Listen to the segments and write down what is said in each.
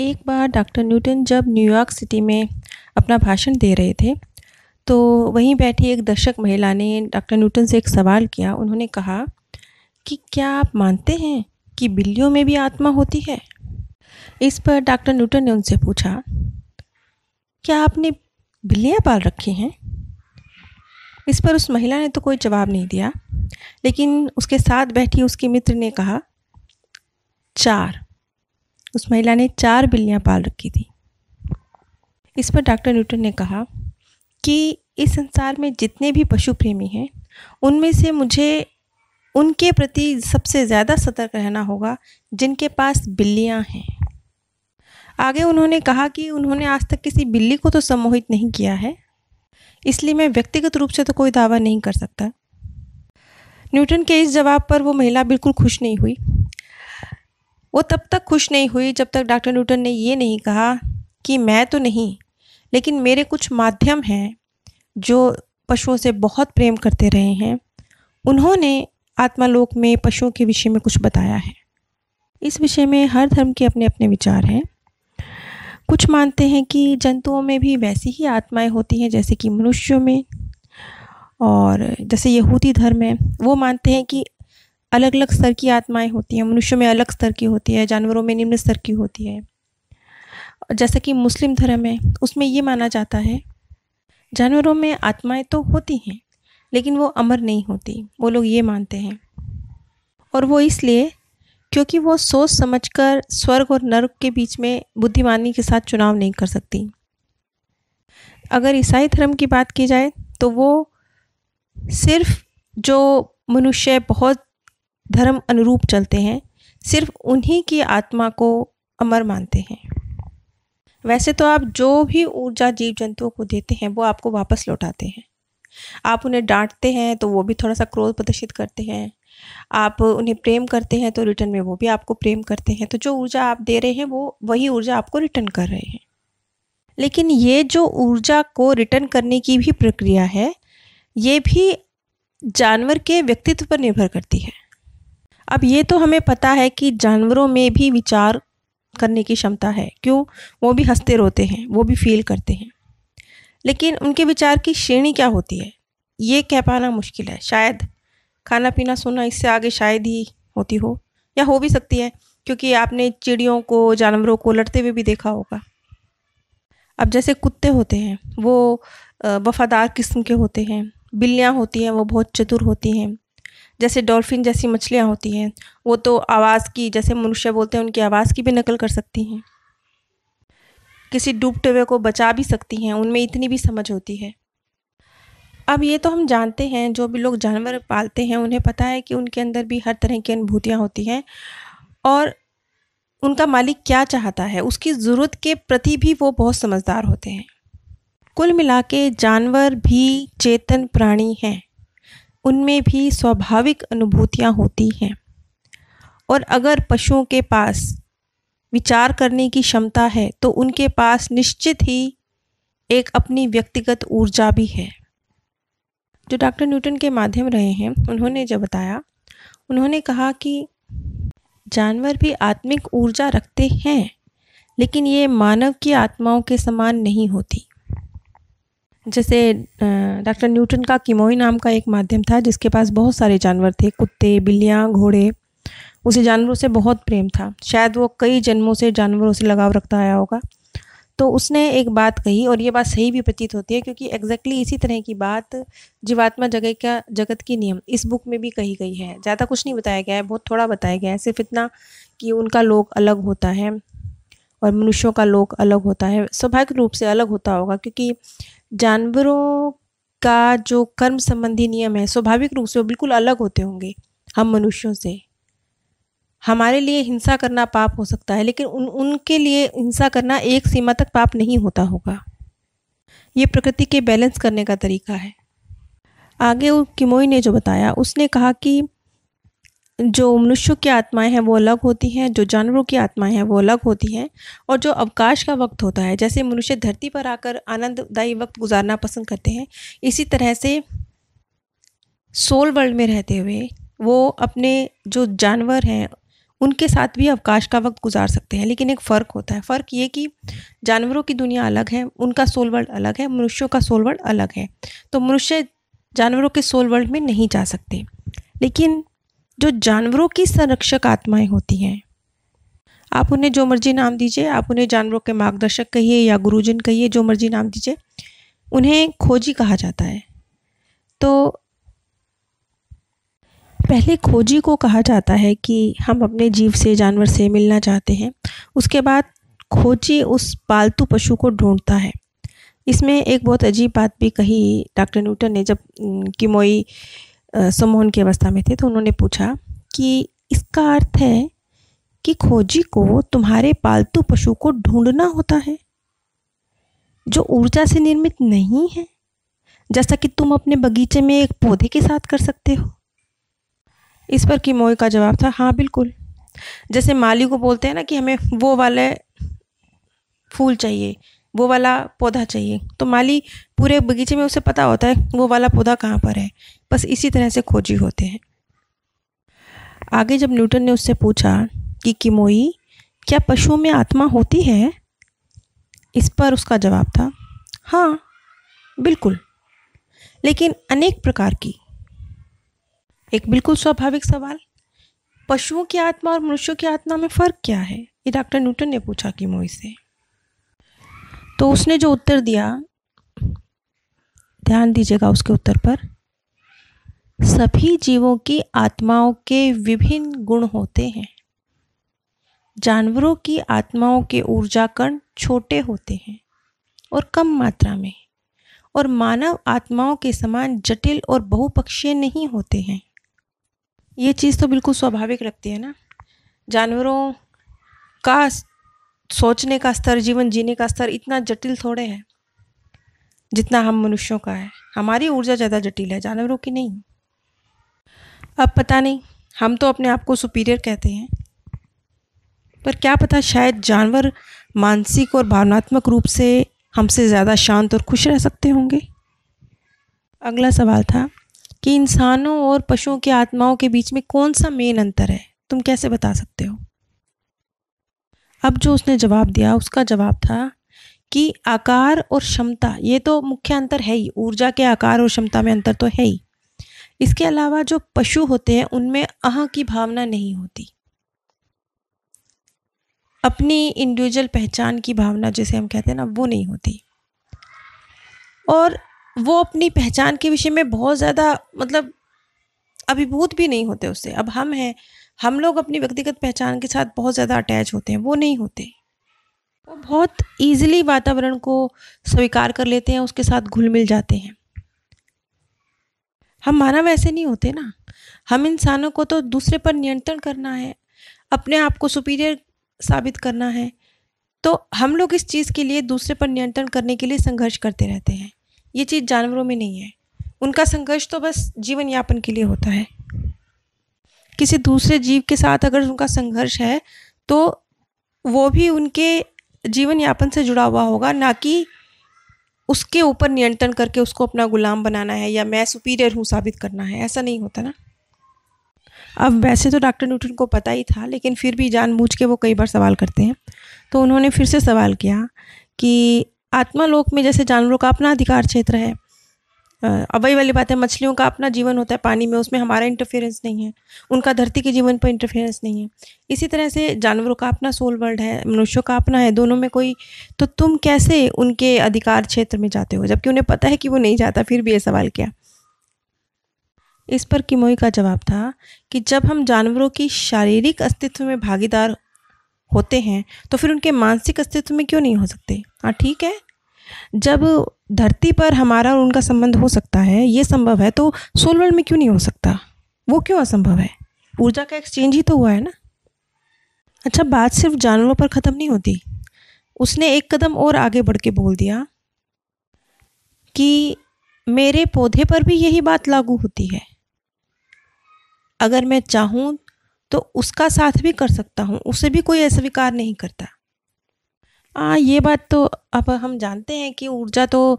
एक बार doctor Newton जब न्यूयॉर्क सिटी में अपना भाषण दे रहे थे तो वहीं बैठी एक दर्शक महिला ने डॉक्टर न्यूटन से एक सवाल किया उन्होंने कहा कि क्या आप मानते हैं कि बिल्लियों में भी आत्मा होती है इस पर डॉक्टर न्यूटन ने उनसे पूछा क्या आपने बिल्लियाँ पाल रखी हैं इस पर उस महिला ने तो कोई जवाब नहीं दिया लेकिन उसके साथ बैठी उसकी मित्र ने कहा चार उस महिला ने चार बिल्लियाँ पाल रखी थी इस पर डॉक्टर न्यूटन ने कहा कि इस संसार में जितने भी पशु प्रेमी हैं उनमें से मुझे उनके प्रति सबसे ज़्यादा सतर्क रहना होगा जिनके पास बिल्लियाँ हैं आगे उन्होंने कहा कि उन्होंने आज तक किसी बिल्ली को तो सम्मोहित नहीं किया है इसलिए मैं व्यक्तिगत रूप से तो कोई दावा नहीं कर सकता न्यूटन के इस जवाब पर वो महिला बिल्कुल खुश नहीं हुई वो तब तक खुश नहीं हुई जब तक डॉक्टर न्यूटन ने ये नहीं कहा कि मैं तो नहीं लेकिन मेरे कुछ माध्यम हैं जो पशुओं से बहुत प्रेम करते रहे हैं उन्होंने आत्मालोक में पशुओं के विषय में कुछ बताया है इस विषय में हर धर्म के अपने अपने विचार हैं कुछ मानते हैं कि जंतुओं में भी वैसी ही आत्माएं होती हैं जैसे कि मनुष्यों में और जैसे यहूदी धर्म है वो मानते हैं कि अलग अलग स्तर की आत्माएं होती हैं मनुष्यों में अलग स्तर की होती है जानवरों में निम्न स्तर की होती है जैसा कि मुस्लिम धर्म है उसमें ये माना जाता है जानवरों में आत्माएं तो होती हैं लेकिन वो अमर नहीं होती वो लोग ये मानते हैं और वो इसलिए क्योंकि वो सोच समझकर स्वर्ग और नर्क के बीच में बुद्धिमानी के साथ चुनाव नहीं कर सकती अगर ईसाई धर्म की बात की जाए तो वो सिर्फ जो मनुष्य बहुत धर्म अनुरूप चलते हैं सिर्फ उन्हीं की आत्मा को अमर मानते हैं वैसे तो आप जो भी ऊर्जा जीव जंतुओं को देते हैं वो आपको वापस लौटाते हैं आप उन्हें डांटते हैं तो वो भी थोड़ा सा क्रोध प्रदर्शित करते हैं आप उन्हें प्रेम करते हैं तो रिटर्न में वो भी आपको प्रेम करते हैं तो जो ऊर्जा आप दे रहे हैं वो वही ऊर्जा आपको रिटर्न कर रहे हैं लेकिन ये जो ऊर्जा को रिटर्न करने की भी प्रक्रिया है ये भी जानवर के व्यक्तित्व पर निर्भर करती है अब ये तो हमें पता है कि जानवरों में भी विचार करने की क्षमता है क्यों वो भी हंसते रोते हैं वो भी फील करते हैं लेकिन उनके विचार की श्रेणी क्या होती है ये कह पाना मुश्किल है शायद खाना पीना सोना इससे आगे शायद ही होती हो या हो भी सकती है क्योंकि आपने चिड़ियों को जानवरों को लड़ते हुए भी देखा होगा अब जैसे कुत्ते होते हैं वो वफ़ादार किस्म के होते हैं बिल्लियाँ होती हैं वो बहुत चतुर होती हैं जैसे डॉल्फिन जैसी मछलियाँ होती हैं वो तो आवाज़ की जैसे मनुष्य बोलते हैं उनकी आवाज़ की भी नकल कर सकती हैं किसी डूबते हुए को बचा भी सकती हैं उनमें इतनी भी समझ होती है अब ये तो हम जानते हैं जो भी लोग जानवर पालते हैं उन्हें पता है कि उनके अंदर भी हर तरह की अनुभूतियाँ होती हैं और उनका मालिक क्या चाहता है उसकी ज़रूरत के प्रति भी वो बहुत समझदार होते हैं कुल मिला के जानवर भी चेतन प्राणी हैं उनमें भी स्वाभाविक अनुभूतियाँ होती हैं और अगर पशुओं के पास विचार करने की क्षमता है तो उनके पास निश्चित ही एक अपनी व्यक्तिगत ऊर्जा भी है जो डॉक्टर न्यूटन के माध्यम रहे हैं उन्होंने जब बताया उन्होंने कहा कि जानवर भी आत्मिक ऊर्जा रखते हैं लेकिन ये मानव की आत्माओं के समान नहीं होती जैसे डॉक्टर न्यूटन का किमोई नाम का एक माध्यम था जिसके पास बहुत सारे जानवर थे कुत्ते बिल्लियाँ घोड़े उसे जानवरों से बहुत प्रेम था शायद वो कई जन्मों से जानवरों से लगाव रखता आया होगा तो उसने एक बात कही और ये बात सही भी प्रतीत होती है क्योंकि एग्जैक्टली इसी तरह की बात जीवात्मा जगह का जगत की नियम इस बुक में भी कही गई है ज़्यादा कुछ नहीं बताया गया है बहुत थोड़ा बताया गया है सिर्फ इतना कि उनका लोक अलग होता है और मनुष्यों का लोक अलग होता है स्वाभाविक रूप से अलग होता होगा क्योंकि जानवरों का जो कर्म संबंधी नियम है स्वाभाविक रूप से वो बिल्कुल अलग होते होंगे हम मनुष्यों से हमारे लिए हिंसा करना पाप हो सकता है लेकिन उन उनके लिए हिंसा करना एक सीमा तक पाप नहीं होता होगा ये प्रकृति के बैलेंस करने का तरीका है आगे किमोई ने जो बताया उसने कहा कि जो मनुष्यों की आत्माएं हैं वो अलग होती हैं जो जानवरों की आत्माएं हैं वो अलग होती हैं और जो अवकाश का वक्त होता है जैसे मनुष्य धरती पर आकर आनंददायी वक्त गुजारना पसंद करते हैं इसी तरह से सोल वर्ल्ड में रहते हुए वो अपने जो जानवर हैं उनके साथ भी अवकाश का वक्त गुजार सकते हैं लेकिन एक फ़र्क होता है फ़र्क ये कि जानवरों की दुनिया अलग है उनका सोल वर्ल्ड अलग है मनुष्यों का सोल वर्ल्ड अलग है तो मनुष्य जानवरों के सोल वर्ल्ड में नहीं जा सकते लेकिन जो जानवरों की संरक्षक आत्माएं होती हैं आप उन्हें जो मर्जी नाम दीजिए आप उन्हें जानवरों के मार्गदर्शक कहिए या गुरुजन कहिए जो मर्जी नाम दीजिए उन्हें खोजी कहा जाता है तो पहले खोजी को कहा जाता है कि हम अपने जीव से जानवर से मिलना चाहते हैं उसके बाद खोजी उस पालतू पशु को ढूंढता है इसमें एक बहुत अजीब बात भी कही डॉक्टर न्यूटन ने जब किमोई सम्मोहन की अवस्था में थे तो उन्होंने पूछा कि इसका अर्थ है कि खोजी को तुम्हारे पालतू पशु को ढूंढना होता है जो ऊर्जा से निर्मित नहीं है जैसा कि तुम अपने बगीचे में एक पौधे के साथ कर सकते हो इस पर किमोय का जवाब था हाँ बिल्कुल जैसे माली को बोलते हैं ना कि हमें वो वाले फूल चाहिए वो वाला पौधा चाहिए तो माली पूरे बगीचे में उसे पता होता है वो वाला पौधा कहाँ पर है बस इसी तरह से खोजी होते हैं आगे जब न्यूटन ने उससे पूछा कि किमोई क्या पशुओं में आत्मा होती है इस पर उसका जवाब था हाँ बिल्कुल लेकिन अनेक प्रकार की एक बिल्कुल स्वाभाविक सवाल पशुओं की आत्मा और मनुष्यों की आत्मा में फ़र्क क्या है ये डॉक्टर न्यूटन ने पूछा कि मोई से तो उसने जो उत्तर दिया ध्यान दीजिएगा उसके उत्तर पर सभी जीवों की आत्माओं के विभिन्न गुण होते हैं जानवरों की आत्माओं के ऊर्जा कण छोटे होते हैं और कम मात्रा में और मानव आत्माओं के समान जटिल और बहुपक्षीय नहीं होते हैं ये चीज़ तो बिल्कुल स्वाभाविक लगती है ना जानवरों का सोचने का स्तर जीवन जीने का स्तर इतना जटिल थोड़े हैं जितना हम मनुष्यों का है हमारी ऊर्जा ज़्यादा जटिल है जानवरों की नहीं अब पता नहीं हम तो अपने आप को सुपीरियर कहते हैं पर क्या पता शायद जानवर मानसिक और भावनात्मक रूप से हमसे ज़्यादा शांत और खुश रह सकते होंगे अगला सवाल था कि इंसानों और पशुओं की आत्माओं के बीच में कौन सा मेन अंतर है तुम कैसे बता सकते हो अब जो उसने जवाब दिया उसका जवाब था कि आकार और क्षमता ये तो मुख्य अंतर है ही ऊर्जा के आकार और क्षमता में अंतर तो है ही इसके अलावा जो पशु होते हैं उनमें अह की भावना नहीं होती अपनी इंडिविजुअल पहचान की भावना जिसे हम कहते हैं ना वो नहीं होती और वो अपनी पहचान के विषय में बहुत ज़्यादा मतलब अभिभूत भी नहीं होते उससे अब हम हैं हम लोग अपनी व्यक्तिगत पहचान के साथ बहुत ज़्यादा अटैच होते हैं वो नहीं होते वो बहुत ईजिली वातावरण को स्वीकार कर लेते हैं उसके साथ घुल मिल जाते हैं हम मानव ऐसे नहीं होते ना हम इंसानों को तो दूसरे पर नियंत्रण करना है अपने आप को सुपीरियर साबित करना है तो हम लोग इस चीज़ के लिए दूसरे पर नियंत्रण करने के लिए संघर्ष करते रहते हैं ये चीज़ जानवरों में नहीं है उनका संघर्ष तो बस जीवन यापन के लिए होता है किसी दूसरे जीव के साथ अगर उनका संघर्ष है तो वो भी उनके जीवन यापन से जुड़ा हुआ होगा ना कि उसके ऊपर नियंत्रण करके उसको अपना गुलाम बनाना है या मैं सुपीरियर हूँ साबित करना है ऐसा नहीं होता ना अब वैसे तो डॉक्टर न्यूटन को पता ही था लेकिन फिर भी जानबूझ के वो कई बार सवाल करते हैं तो उन्होंने फिर से सवाल किया कि आत्मा लोक में जैसे जानवरों का अपना अधिकार क्षेत्र है अब वही वाली बात है मछलियों का अपना जीवन होता है पानी में उसमें हमारा इंटरफेरेंस नहीं है उनका धरती के जीवन पर इंटरफेरेंस नहीं है इसी तरह से जानवरों का अपना सोल वर्ल्ड है मनुष्यों का अपना है दोनों में कोई तो तुम कैसे उनके अधिकार क्षेत्र में जाते हो जबकि उन्हें पता है कि वो नहीं जाता फिर भी ये सवाल किया इस पर किमोई का जवाब था कि जब हम जानवरों की शारीरिक अस्तित्व में भागीदार होते हैं तो फिर उनके मानसिक अस्तित्व में क्यों नहीं हो सकते हाँ ठीक है जब धरती पर हमारा और उनका संबंध हो सकता है ये संभव है तो सोल में क्यों नहीं हो सकता वो क्यों असंभव है ऊर्जा का एक्सचेंज ही तो हुआ है ना अच्छा बात सिर्फ जानवरों पर ख़त्म नहीं होती उसने एक कदम और आगे बढ़ के बोल दिया कि मेरे पौधे पर भी यही बात लागू होती है अगर मैं चाहूँ तो उसका साथ भी कर सकता हूँ उसे भी कोई अस्वीकार नहीं करता आ, हाँ, ये बात तो अब हम जानते हैं कि ऊर्जा तो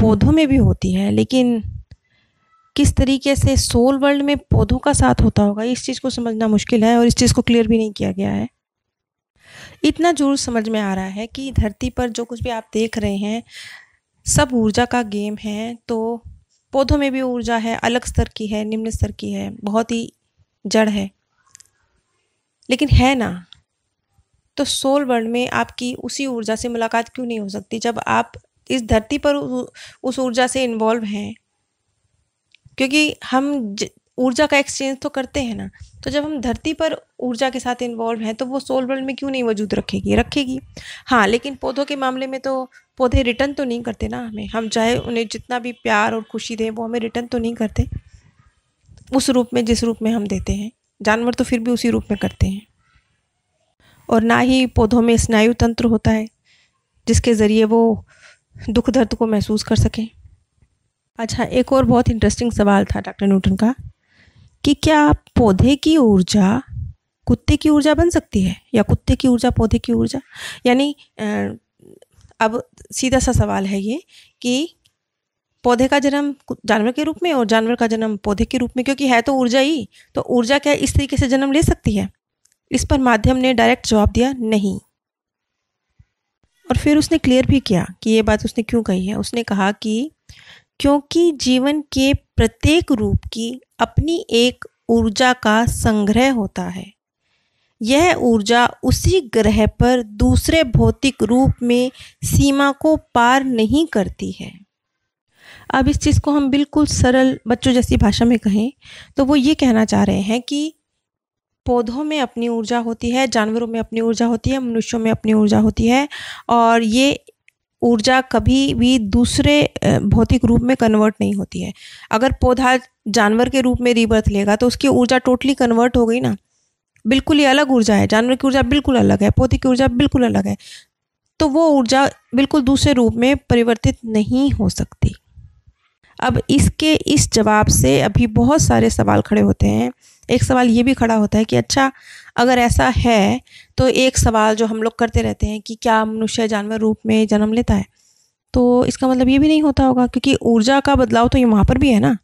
पौधों में भी होती है लेकिन किस तरीके से सोल वर्ल्ड में पौधों का साथ होता होगा इस चीज़ को समझना मुश्किल है और इस चीज़ को क्लियर भी नहीं किया गया है इतना जरूर समझ में आ रहा है कि धरती पर जो कुछ भी आप देख रहे हैं सब ऊर्जा का गेम है तो पौधों में भी ऊर्जा है अलग स्तर की है निम्न स्तर की है बहुत ही जड़ है लेकिन है ना तो सोल वर्ल्ड में आपकी उसी ऊर्जा से मुलाकात क्यों नहीं हो सकती जब आप इस धरती पर उस ऊर्जा से इन्वॉल्व हैं क्योंकि हम ऊर्जा का एक्सचेंज तो करते हैं ना तो जब हम धरती पर ऊर्जा के साथ इन्वॉल्व हैं तो वो सोल वर्ल्ड में क्यों नहीं वजूद रखेगी रखेगी हाँ लेकिन पौधों के मामले में तो पौधे रिटर्न तो नहीं करते ना हमें हम चाहे उन्हें जितना भी प्यार और खुशी दें वो हमें रिटर्न तो नहीं करते उस रूप में जिस रूप में हम देते हैं जानवर तो फिर भी उसी रूप में करते हैं और ना ही पौधों में स्नायु तंत्र होता है जिसके ज़रिए वो दुख दर्द को महसूस कर सकें अच्छा एक और बहुत इंटरेस्टिंग सवाल था डॉक्टर न्यूटन का कि क्या पौधे की ऊर्जा कुत्ते की ऊर्जा बन सकती है या कुत्ते की ऊर्जा पौधे की ऊर्जा यानी अब सीधा सा सवाल है ये कि पौधे का जन्म जानवर के रूप में और जानवर का जन्म पौधे के रूप में क्योंकि है तो ऊर्जा ही तो ऊर्जा क्या इस तरीके से जन्म ले सकती है इस पर माध्यम ने डायरेक्ट जवाब दिया नहीं और फिर उसने क्लियर भी किया कि ये बात उसने क्यों कही है उसने कहा कि क्योंकि जीवन के प्रत्येक रूप की अपनी एक ऊर्जा का संग्रह होता है यह ऊर्जा उसी ग्रह पर दूसरे भौतिक रूप में सीमा को पार नहीं करती है अब इस चीज़ को हम बिल्कुल सरल बच्चों जैसी भाषा में कहें तो वो ये कहना चाह रहे हैं कि पौधों में अपनी ऊर्जा होती है जानवरों में अपनी ऊर्जा होती है मनुष्यों में अपनी ऊर्जा होती है और ये ऊर्जा कभी भी दूसरे भौतिक रूप में कन्वर्ट नहीं होती है अगर पौधा जानवर के रूप में रीबर्थ लेगा तो उसकी ऊर्जा टोटली कन्वर्ट हो गई ना बिल्कुल ही अलग ऊर्जा है जानवर की ऊर्जा बिल्कुल अलग है पौधे की ऊर्जा बिल्कुल अलग है तो वो ऊर्जा बिल्कुल दूसरे रूप में परिवर्तित नहीं हो सकती अब इसके इस जवाब से अभी बहुत सारे सवाल खड़े होते हैं एक सवाल ये भी खड़ा होता है कि अच्छा अगर ऐसा है तो एक सवाल जो हम लोग करते रहते हैं कि क्या मनुष्य जानवर रूप में जन्म लेता है तो इसका मतलब ये भी नहीं होता होगा क्योंकि ऊर्जा का बदलाव तो ये वहाँ पर भी है ना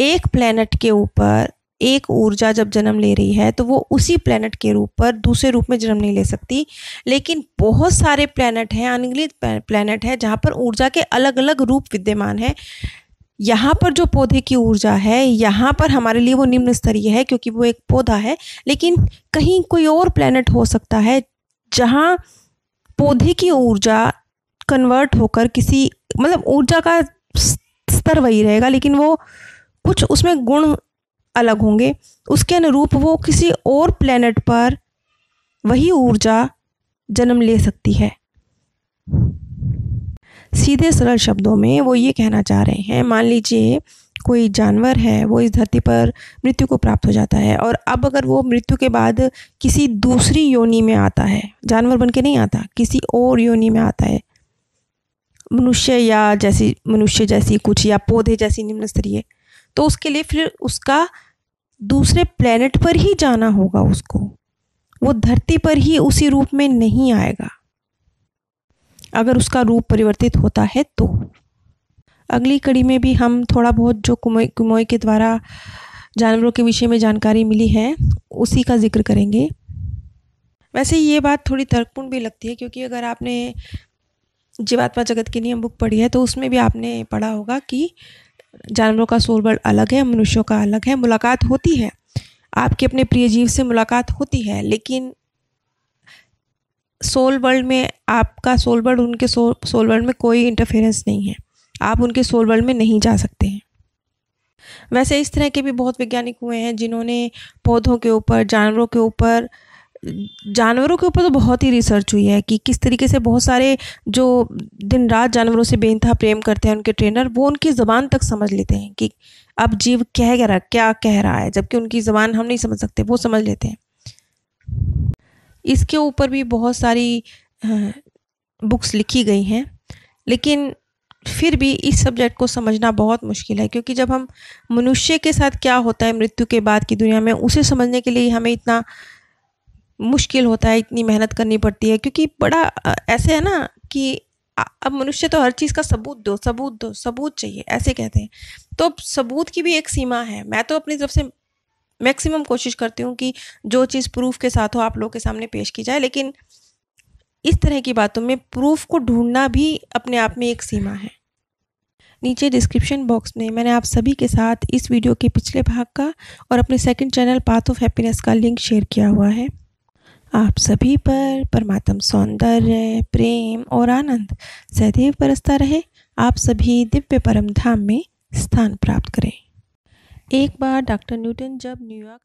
एक प्लेनेट के ऊपर एक ऊर्जा जब जन्म ले रही है तो वो उसी प्लैनेट के रूप पर दूसरे रूप में जन्म नहीं ले सकती लेकिन बहुत सारे प्लैनेट हैं अनिगलित प्लैनेट है जहाँ पर ऊर्जा के अलग अलग रूप विद्यमान है यहाँ पर जो पौधे की ऊर्जा है यहाँ पर हमारे लिए वो निम्न स्तरीय है क्योंकि वो एक पौधा है लेकिन कहीं कोई और प्लैनेट हो सकता है जहाँ पौधे की ऊर्जा कन्वर्ट होकर किसी मतलब ऊर्जा का स्तर वही रहेगा लेकिन वो कुछ उसमें गुण अलग होंगे उसके अनुरूप वो किसी और प्लेनेट पर वही ऊर्जा जन्म ले सकती है सीधे सरल शब्दों में वो ये कहना चाह रहे हैं मान लीजिए कोई जानवर है वो इस धरती पर मृत्यु को प्राप्त हो जाता है और अब अगर वो मृत्यु के बाद किसी दूसरी योनि में आता है जानवर बन के नहीं आता किसी और योनि में आता है मनुष्य या जैसी मनुष्य जैसी कुछ या पौधे जैसी निम्न स्तरीय तो उसके लिए फिर उसका दूसरे प्लेनेट पर ही जाना होगा उसको वो धरती पर ही उसी रूप में नहीं आएगा अगर उसका रूप परिवर्तित होता है तो अगली कड़ी में भी हम थोड़ा बहुत जो कुमोई कुमोई के द्वारा जानवरों के विषय में जानकारी मिली है उसी का जिक्र करेंगे वैसे ये बात थोड़ी तर्कपूर्ण भी लगती है क्योंकि अगर आपने जीवात्मा जगत के नियम बुक पढ़ी है तो उसमें भी आपने पढ़ा होगा कि जानवरों का सोलबर्ड अलग है मनुष्यों का अलग है मुलाकात होती है आपके अपने प्रिय जीव से मुलाकात होती है लेकिन सोल वर्ल्ड में आपका सोल वर्ल्ड उनके सोल सोल वर्ल्ड में कोई इंटरफेरेंस नहीं है आप उनके सोल वर्ल्ड में नहीं जा सकते हैं वैसे इस तरह के भी बहुत वैज्ञानिक हुए हैं जिन्होंने पौधों के ऊपर जानवरों के ऊपर जानवरों के ऊपर तो बहुत ही रिसर्च हुई है कि किस तरीके से बहुत सारे जो दिन रात जानवरों से बेनतहा प्रेम करते हैं उनके ट्रेनर वो उनकी ज़बान तक समझ लेते हैं कि अब जीव कह रहा क्या कह रहा है जबकि उनकी ज़बान हम नहीं समझ सकते वो समझ लेते हैं इसके ऊपर भी बहुत सारी बुक्स लिखी गई हैं लेकिन फिर भी इस सब्जेक्ट को समझना बहुत मुश्किल है क्योंकि जब हम मनुष्य के साथ क्या होता है मृत्यु के बाद की दुनिया में उसे समझने के लिए हमें इतना मुश्किल होता है इतनी मेहनत करनी पड़ती है क्योंकि बड़ा ऐसे है ना कि अब मनुष्य तो हर चीज़ का सबूत दो सबूत दो सबूत चाहिए ऐसे कहते हैं तो अब सबूत की भी एक सीमा है मैं तो अपनी तरफ से मैक्सिमम कोशिश करती हूँ कि जो चीज़ प्रूफ के साथ हो आप लोगों के सामने पेश की जाए लेकिन इस तरह की बातों में प्रूफ को ढूंढना भी अपने आप में एक सीमा है नीचे डिस्क्रिप्शन बॉक्स में मैंने आप सभी के साथ इस वीडियो के पिछले भाग का और अपने second channel path of happiness का लिंक शेयर किया हुआ है आप सभी पर परमात्म सौंदर्य प्रेम और आनंद सदैव बरसता रहे आप सभी दिव्य परम धाम में स्थान प्राप्त करें एक बार डॉक्टर न्यूटन जब न्यूयॉर्क